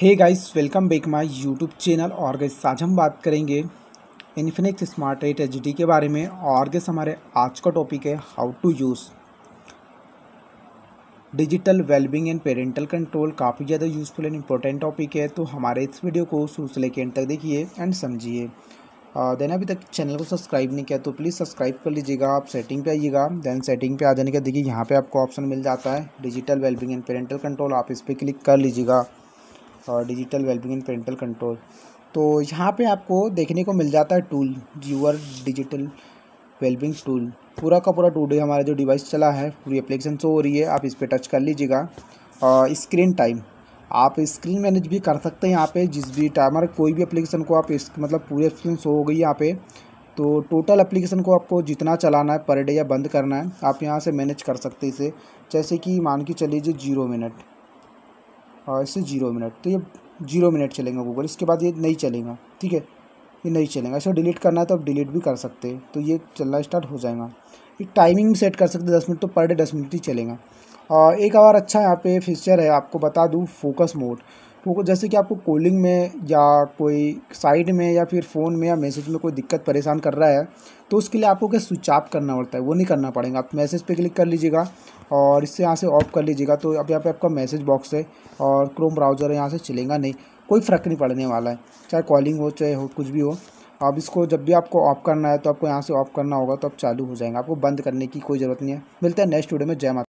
hey guys welcome back my YouTube channel और guys आज हम बात करेंगे इन्फिनिक्स स्मार्ट रेट एच के बारे में और गैस हमारे आज का टॉपिक है how to use digital wellbeing and parental control काफ़ी ज़्यादा यूज़फुल एंड इंपॉर्टेंट टॉपिक है तो हमारे इस वीडियो को शुरू से लेकर एंड तक देखिए एंड समझिए देन uh, अभी तक चैनल को सब्सक्राइब नहीं किया तो प्लीज़ सब्सक्राइब कर लीजिएगा आप सेटिंग पे आइएगा देन सेटिंग पे आ जाने के देखिए यहाँ पे आपको ऑप्शन मिल जाता है digital wellbeing and parental control आप इस पर क्लिक कर लीजिएगा और digital wellbeing and parental control तो यहाँ पे आपको देखने को मिल जाता है tool your digital wellbeing tool पूरा का पूरा टू हमारा जो डिवाइस चला है पूरी एप्लीकेशन शो हो रही है आप इस पर टच कर लीजिएगा और स्क्रीन टाइम आप स्क्रीन मैनेज भी कर सकते हैं यहाँ पे जिस भी टाइमर कोई भी एप्लीकेशन को आप इस मतलब पूरी एप्लीकेशन शो हो गई यहाँ पे तो टोटल एप्लीकेशन को आपको जितना चलाना है पर डे या बंद करना है आप यहाँ से मैनेज कर सकते हैं इसे जैसे कि मान के चलिए जीरो मिनट और हाँ, इससे जीरो मिनट तो ये जीरो मिनट चलेगा गूगल इसके बाद ये नहीं चलेगा ठीक है ये नहीं चलेगा इसको डिलीट करना है तो आप डिलीट भी कर सकते हैं तो ये चलना स्टार्ट हो जाएगा एक टाइमिंग सेट कर सकते हैं दस मिनट तो पर डे दस मिनट ही चलेगा और एक और अच्छा यहाँ पे फीचर है आपको बता दूँ फोकस मोड फोकस जैसे कि आपको कॉलिंग में या कोई साइड में या फिर फ़ोन में या मैसेज में कोई दिक्कत परेशान कर रहा है तो उसके लिए आपको क्या स्विच ऑफ करना पड़ता है वो नहीं करना पड़ेगा आप मैसेज पे क्लिक कर लीजिएगा और इससे यहाँ से ऑफ कर लीजिएगा तो अब यहाँ पे आपका मैसेज बॉक्स है और क्रोम ब्राउज़र है यहाँ से चलेगा नहीं कोई फ़र्क नहीं पड़ने वाला है चाहे कॉलिंग हो चाहे हो कुछ भी हो अब इसको जब भी आपको ऑफ करना है तो आपको यहाँ से ऑफ करना होगा तो आप चालू हो जाएंगे आपको बंद करने की कोई ज़रूरत नहीं है मिलता है नेक्स्ट वीडियो में जय माता